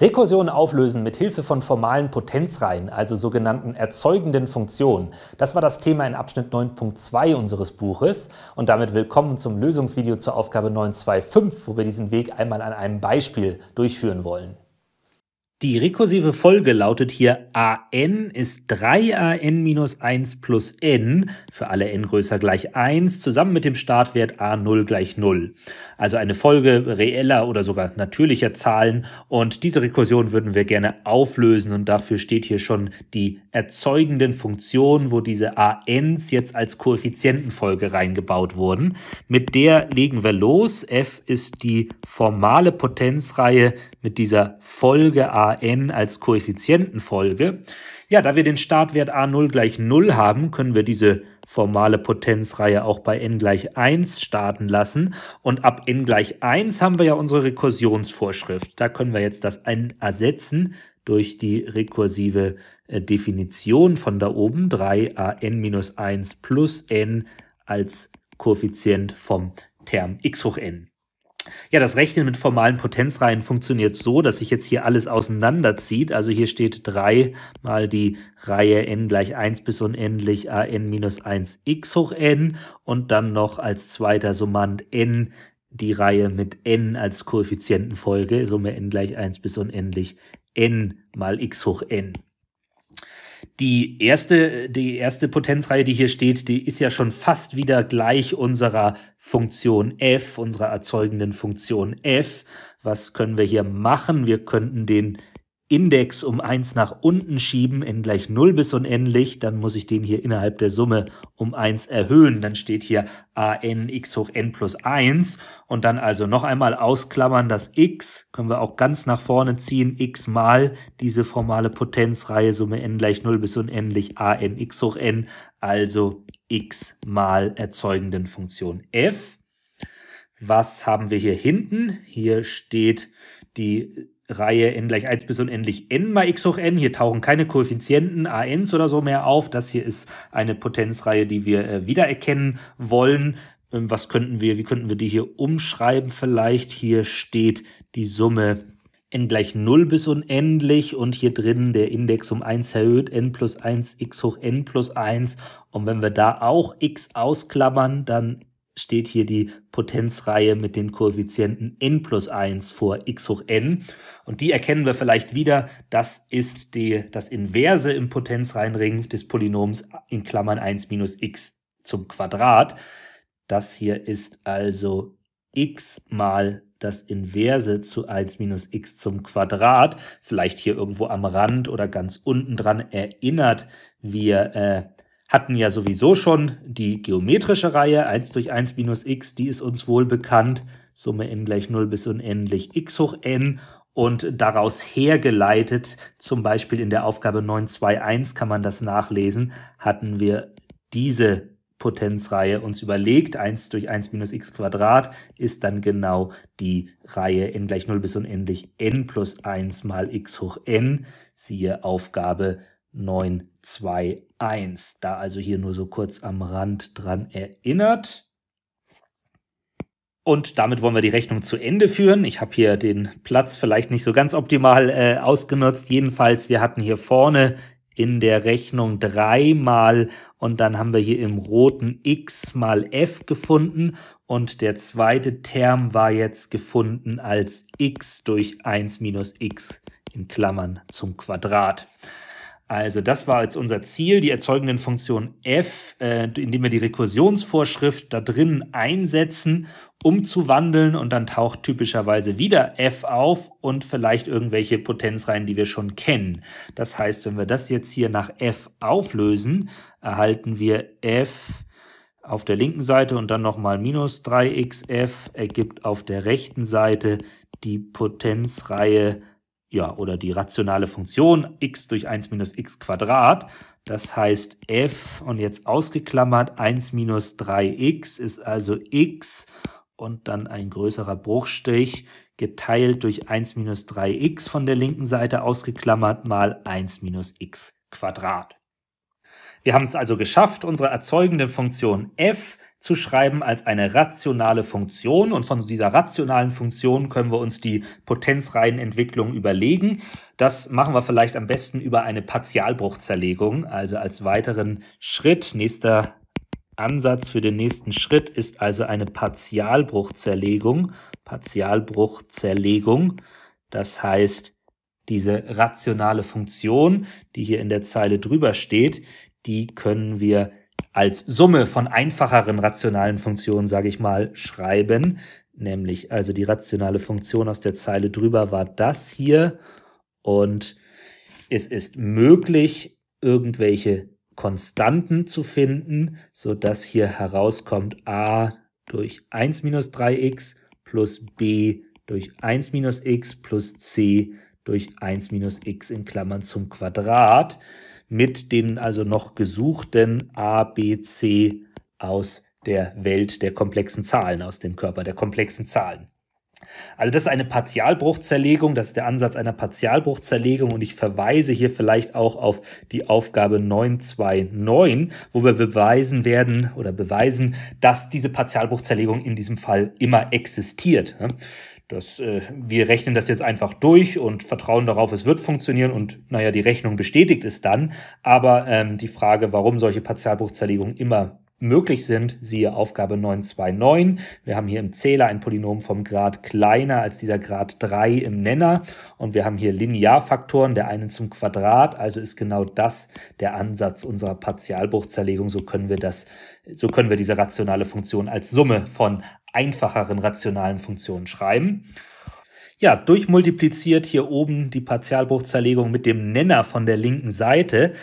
Rekursionen auflösen mit Hilfe von formalen Potenzreihen, also sogenannten erzeugenden Funktionen. Das war das Thema in Abschnitt 9.2 unseres Buches und damit willkommen zum Lösungsvideo zur Aufgabe 9.2.5, wo wir diesen Weg einmal an einem Beispiel durchführen wollen. Die rekursive Folge lautet hier an ist 3an 1 plus n für alle n größer gleich 1 zusammen mit dem Startwert a0 gleich 0. Also eine Folge reeller oder sogar natürlicher Zahlen und diese Rekursion würden wir gerne auflösen und dafür steht hier schon die erzeugenden Funktionen, wo diese ans jetzt als Koeffizientenfolge reingebaut wurden. Mit der legen wir los. f ist die formale Potenzreihe mit dieser Folge a an als Koeffizientenfolge. Ja, da wir den Startwert a0 gleich 0 haben, können wir diese formale Potenzreihe auch bei n gleich 1 starten lassen. Und ab n gleich 1 haben wir ja unsere Rekursionsvorschrift. Da können wir jetzt das n ersetzen durch die rekursive äh, Definition von da oben 3an-1 plus n als Koeffizient vom Term x hoch n. Ja, das Rechnen mit formalen Potenzreihen funktioniert so, dass sich jetzt hier alles auseinanderzieht. Also hier steht 3 mal die Reihe n gleich 1 bis unendlich an minus 1x hoch n und dann noch als zweiter Summand n die Reihe mit n als Koeffizientenfolge, Summe n gleich 1 bis unendlich n mal x hoch n die erste, die erste Potenzreihe, die hier steht, die ist ja schon fast wieder gleich unserer Funktion f, unserer erzeugenden Funktion f. Was können wir hier machen? Wir könnten den Index um 1 nach unten schieben in gleich 0 bis unendlich, dann muss ich den hier innerhalb der Summe um 1 erhöhen. Dann steht hier a n x hoch n plus 1 und dann also noch einmal ausklammern das x, können wir auch ganz nach vorne ziehen, x mal diese formale Potenzreihe Summe n gleich 0 bis unendlich a n x hoch n, also x mal erzeugenden Funktion f. Was haben wir hier hinten? Hier steht die Reihe n gleich 1 bis unendlich n mal x hoch n. Hier tauchen keine Koeffizienten ans oder so mehr auf. Das hier ist eine Potenzreihe, die wir äh, wiedererkennen wollen. Ähm, was könnten wir, wie könnten wir die hier umschreiben vielleicht? Hier steht die Summe n gleich 0 bis unendlich und hier drin der Index um 1 erhöht, n plus 1, x hoch n plus 1. Und wenn wir da auch x ausklammern, dann steht hier die Potenzreihe mit den Koeffizienten n plus 1 vor x hoch n. Und die erkennen wir vielleicht wieder. Das ist die, das Inverse im Potenzreihenring des Polynoms in Klammern 1 minus x zum Quadrat. Das hier ist also x mal das Inverse zu 1 minus x zum Quadrat. Vielleicht hier irgendwo am Rand oder ganz unten dran erinnert wir äh, hatten ja sowieso schon die geometrische Reihe 1 durch 1 minus x, die ist uns wohl bekannt, Summe n gleich 0 bis unendlich x hoch n und daraus hergeleitet, zum Beispiel in der Aufgabe 921 kann man das nachlesen, hatten wir diese Potenzreihe uns überlegt. 1 durch 1 minus x Quadrat ist dann genau die Reihe n gleich 0 bis unendlich n plus 1 mal x hoch n, siehe Aufgabe 921. 921. Da also hier nur so kurz am Rand dran erinnert. Und damit wollen wir die Rechnung zu Ende führen. Ich habe hier den Platz vielleicht nicht so ganz optimal äh, ausgenutzt. Jedenfalls, wir hatten hier vorne in der Rechnung dreimal und dann haben wir hier im roten x mal f gefunden und der zweite Term war jetzt gefunden als x durch 1 minus x in Klammern zum Quadrat. Also das war jetzt unser Ziel, die erzeugenden Funktion f, äh, indem wir die Rekursionsvorschrift da drin einsetzen, umzuwandeln und dann taucht typischerweise wieder f auf und vielleicht irgendwelche Potenzreihen, die wir schon kennen. Das heißt, wenn wir das jetzt hier nach f auflösen, erhalten wir f auf der linken Seite und dann nochmal minus 3xf ergibt auf der rechten Seite die Potenzreihe ja, oder die rationale Funktion x durch 1 minus x Quadrat. Das heißt f und jetzt ausgeklammert 1 minus 3x ist also x und dann ein größerer Bruchstrich geteilt durch 1 minus 3x von der linken Seite ausgeklammert mal 1 minus x Quadrat. Wir haben es also geschafft, unsere erzeugende Funktion f zu schreiben als eine rationale Funktion. Und von dieser rationalen Funktion können wir uns die Potenzreihenentwicklung überlegen. Das machen wir vielleicht am besten über eine Partialbruchzerlegung, also als weiteren Schritt. Nächster Ansatz für den nächsten Schritt ist also eine Partialbruchzerlegung. Partialbruchzerlegung, das heißt, diese rationale Funktion, die hier in der Zeile drüber steht, die können wir als Summe von einfacheren rationalen Funktionen, sage ich mal, schreiben. Nämlich also die rationale Funktion aus der Zeile drüber war das hier. Und es ist möglich, irgendwelche Konstanten zu finden, so dass hier herauskommt a durch 1 minus 3x plus b durch 1 minus x plus c durch 1 minus x in Klammern zum Quadrat mit den also noch gesuchten A, B, C aus der Welt der komplexen Zahlen, aus dem Körper der komplexen Zahlen. Also das ist eine Partialbruchzerlegung, das ist der Ansatz einer Partialbruchzerlegung und ich verweise hier vielleicht auch auf die Aufgabe 929, wo wir beweisen werden oder beweisen, dass diese Partialbruchzerlegung in diesem Fall immer existiert. Das, äh, wir rechnen das jetzt einfach durch und vertrauen darauf, es wird funktionieren und naja, die Rechnung bestätigt es dann. Aber ähm, die Frage, warum solche Partialbruchzerlegungen immer möglich sind, siehe Aufgabe 929. Wir haben hier im Zähler ein Polynom vom Grad kleiner als dieser Grad 3 im Nenner und wir haben hier Linearfaktoren, der einen zum Quadrat, also ist genau das der Ansatz unserer Partialbruchzerlegung, so können wir das so können wir diese rationale Funktion als Summe von einfacheren rationalen Funktionen schreiben ja, durchmultipliziert hier oben die Partialbruchzerlegung mit dem Nenner von der linken Seite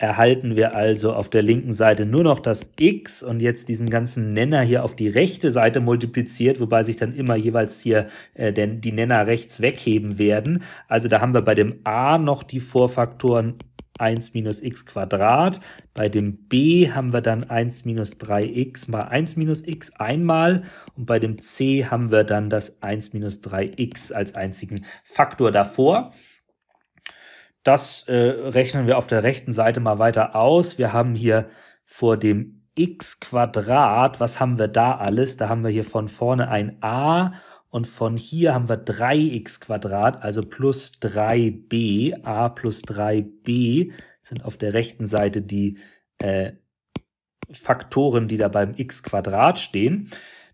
erhalten wir also auf der linken Seite nur noch das x und jetzt diesen ganzen Nenner hier auf die rechte Seite multipliziert, wobei sich dann immer jeweils hier äh, denn die Nenner rechts wegheben werden. Also da haben wir bei dem a noch die Vorfaktoren 1 minus x Quadrat. Bei dem b haben wir dann 1 minus 3x mal 1 minus x einmal und bei dem c haben wir dann das 1 minus 3x als einzigen Faktor davor. Das äh, rechnen wir auf der rechten Seite mal weiter aus. Wir haben hier vor dem x Quadrat, was haben wir da alles? Da haben wir hier von vorne ein a und von hier haben wir 3x Quadrat, also plus 3b. a plus 3b sind auf der rechten Seite die äh, Faktoren, die da beim x Quadrat stehen.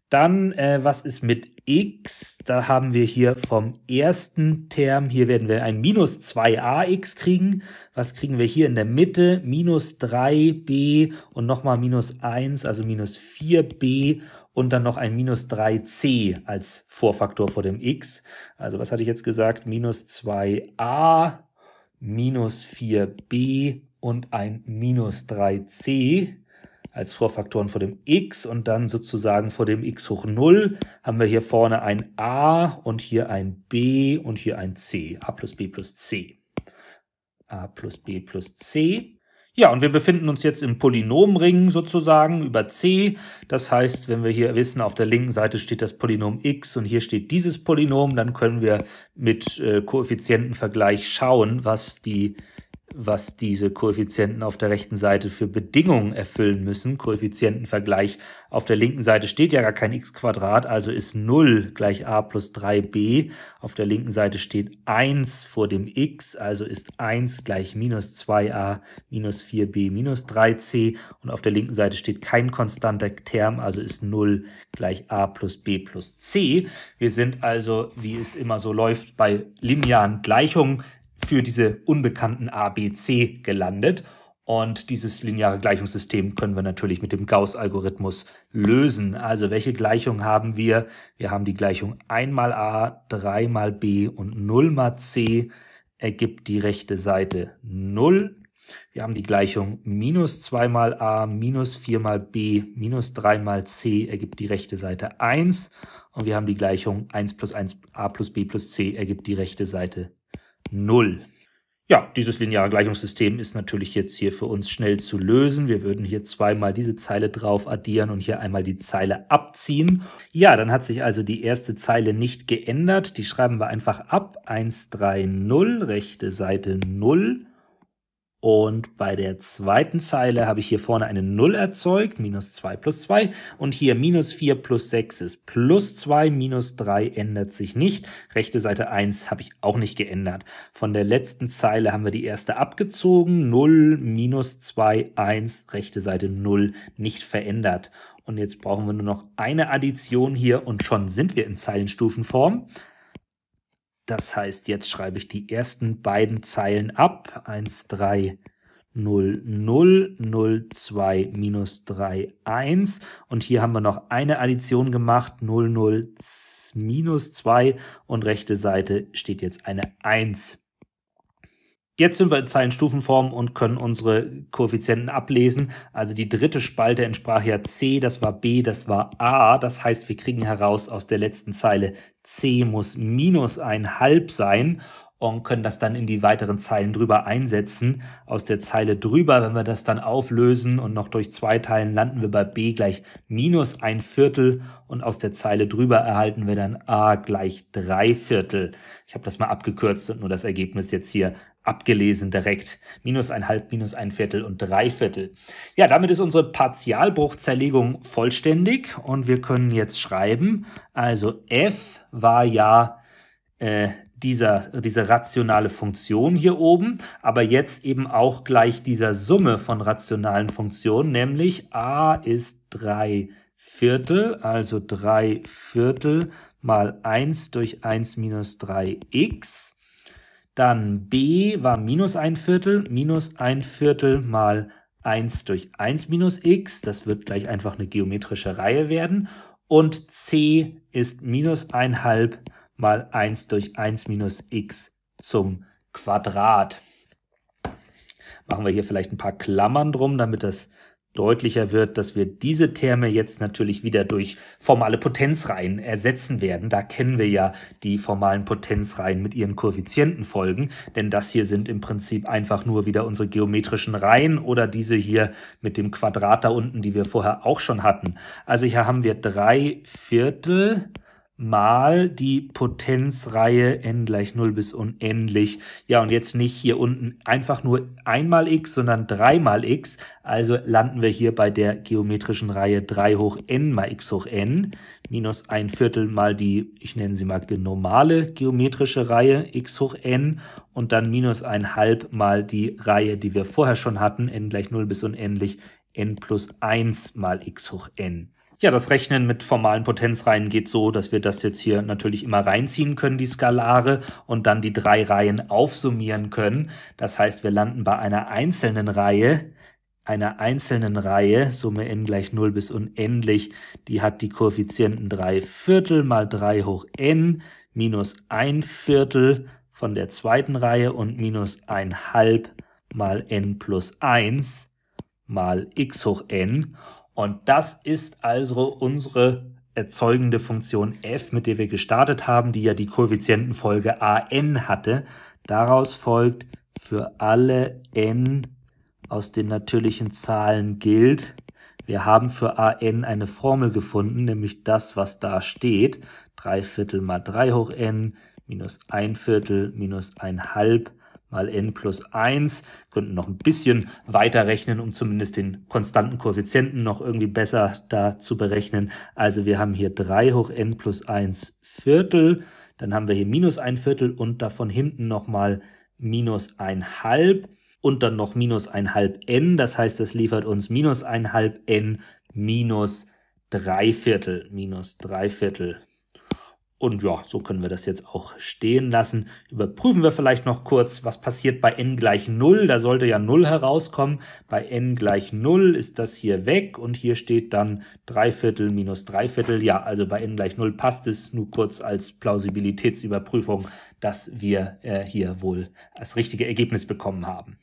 Dann, äh, was ist mit x? Da haben wir hier vom ersten Term, hier werden wir ein minus 2ax kriegen. Was kriegen wir hier in der Mitte? Minus 3b und nochmal minus 1, also minus 4b und dann noch ein minus 3c als Vorfaktor vor dem x. Also was hatte ich jetzt gesagt? Minus 2a, minus 4b und ein minus 3c als Vorfaktoren vor dem x und dann sozusagen vor dem x hoch 0 haben wir hier vorne ein a und hier ein b und hier ein c. a plus b plus c. a plus b plus c. Ja, und wir befinden uns jetzt im Polynomring sozusagen über c. Das heißt, wenn wir hier wissen, auf der linken Seite steht das Polynom x und hier steht dieses Polynom, dann können wir mit äh, Koeffizientenvergleich schauen, was die was diese Koeffizienten auf der rechten Seite für Bedingungen erfüllen müssen. Koeffizientenvergleich. Auf der linken Seite steht ja gar kein x Quadrat, also ist 0 gleich a plus 3b. Auf der linken Seite steht 1 vor dem x, also ist 1 gleich minus 2a minus 4b minus 3c. Und auf der linken Seite steht kein konstanter Term, also ist 0 gleich a plus b plus c. Wir sind also, wie es immer so läuft, bei linearen Gleichungen für diese unbekannten ABC gelandet. Und dieses lineare Gleichungssystem können wir natürlich mit dem Gauss-Algorithmus lösen. Also welche Gleichung haben wir? Wir haben die Gleichung 1 mal a, 3 mal b und 0 mal c ergibt die rechte Seite 0. Wir haben die Gleichung minus 2 mal a, minus 4 mal b, minus 3 mal c ergibt die rechte Seite 1. Und wir haben die Gleichung 1 plus 1 a plus b plus c ergibt die rechte Seite 0. 0. Ja, dieses lineare Gleichungssystem ist natürlich jetzt hier für uns schnell zu lösen. Wir würden hier zweimal diese Zeile drauf addieren und hier einmal die Zeile abziehen. Ja, dann hat sich also die erste Zeile nicht geändert. Die schreiben wir einfach ab. 1, 3, 0, rechte Seite 0. Und bei der zweiten Zeile habe ich hier vorne eine 0 erzeugt, minus 2 plus 2. Und hier minus 4 plus 6 ist plus 2, minus 3 ändert sich nicht. Rechte Seite 1 habe ich auch nicht geändert. Von der letzten Zeile haben wir die erste abgezogen, 0, minus 2, 1, rechte Seite 0 nicht verändert. Und jetzt brauchen wir nur noch eine Addition hier und schon sind wir in Zeilenstufenform. Das heißt, jetzt schreibe ich die ersten beiden Zeilen ab. 1, 3, 0, 0, 0, 2, minus 3, 1. Und hier haben wir noch eine Addition gemacht. 0, 0, minus 2. Und rechte Seite steht jetzt eine 1. Jetzt sind wir in Zeilenstufenform und können unsere Koeffizienten ablesen. Also die dritte Spalte entsprach ja C, das war B, das war A. Das heißt, wir kriegen heraus aus der letzten Zeile C muss minus ein halb sein und können das dann in die weiteren Zeilen drüber einsetzen. Aus der Zeile drüber, wenn wir das dann auflösen und noch durch zwei teilen, landen wir bei b gleich minus ein Viertel und aus der Zeile drüber erhalten wir dann a gleich drei Viertel. Ich habe das mal abgekürzt und nur das Ergebnis jetzt hier abgelesen direkt. Minus ein halb, minus ein Viertel und drei Viertel. Ja, damit ist unsere Partialbruchzerlegung vollständig und wir können jetzt schreiben, also f war ja äh, dieser, diese rationale Funktion hier oben, aber jetzt eben auch gleich dieser Summe von rationalen Funktionen, nämlich a ist drei Viertel, also drei Viertel mal eins durch eins minus drei x dann b war minus ein Viertel, minus ein Viertel mal 1 durch 1 minus x, das wird gleich einfach eine geometrische Reihe werden. Und c ist minus 1,5 mal 1 durch 1 minus x zum Quadrat. Machen wir hier vielleicht ein paar Klammern drum, damit das deutlicher wird, dass wir diese Terme jetzt natürlich wieder durch formale Potenzreihen ersetzen werden. Da kennen wir ja die formalen Potenzreihen mit ihren Koeffizientenfolgen, denn das hier sind im Prinzip einfach nur wieder unsere geometrischen Reihen oder diese hier mit dem Quadrat da unten, die wir vorher auch schon hatten. Also hier haben wir drei Viertel mal die Potenzreihe n gleich 0 bis unendlich. Ja, und jetzt nicht hier unten einfach nur einmal x, sondern dreimal x. Also landen wir hier bei der geometrischen Reihe 3 hoch n mal x hoch n minus ein Viertel mal die, ich nenne sie mal normale geometrische Reihe x hoch n und dann minus ein halb mal die Reihe, die wir vorher schon hatten, n gleich 0 bis unendlich, n plus 1 mal x hoch n. Ja, das Rechnen mit formalen Potenzreihen geht so, dass wir das jetzt hier natürlich immer reinziehen können, die Skalare, und dann die drei Reihen aufsummieren können. Das heißt, wir landen bei einer einzelnen Reihe, einer einzelnen Reihe, Summe n gleich 0 bis unendlich, die hat die Koeffizienten 3 Viertel mal 3 hoch n minus 1 Viertel von der zweiten Reihe und minus 1 halb mal n plus 1 mal x hoch n. Und das ist also unsere erzeugende Funktion f, mit der wir gestartet haben, die ja die Koeffizientenfolge an hatte. Daraus folgt, für alle n aus den natürlichen Zahlen gilt, wir haben für an eine Formel gefunden, nämlich das, was da steht. 3 Viertel mal 3 hoch n minus 1 Viertel minus 1 halb mal n plus eins Könnten noch ein bisschen weiter rechnen, um zumindest den konstanten Koeffizienten noch irgendwie besser da zu berechnen. Also wir haben hier 3 hoch n plus 1 Viertel. Dann haben wir hier minus 1 Viertel und davon hinten nochmal minus 1 halb und dann noch minus 1 halb n. Das heißt, das liefert uns minus 1 halb n minus 3 Viertel. Minus 3 Viertel und ja, so können wir das jetzt auch stehen lassen. Überprüfen wir vielleicht noch kurz, was passiert bei n gleich 0. Da sollte ja 0 herauskommen. Bei n gleich 0 ist das hier weg und hier steht dann 3 Viertel minus 3 Viertel. Ja, also bei n gleich 0 passt es nur kurz als Plausibilitätsüberprüfung, dass wir äh, hier wohl das richtige Ergebnis bekommen haben.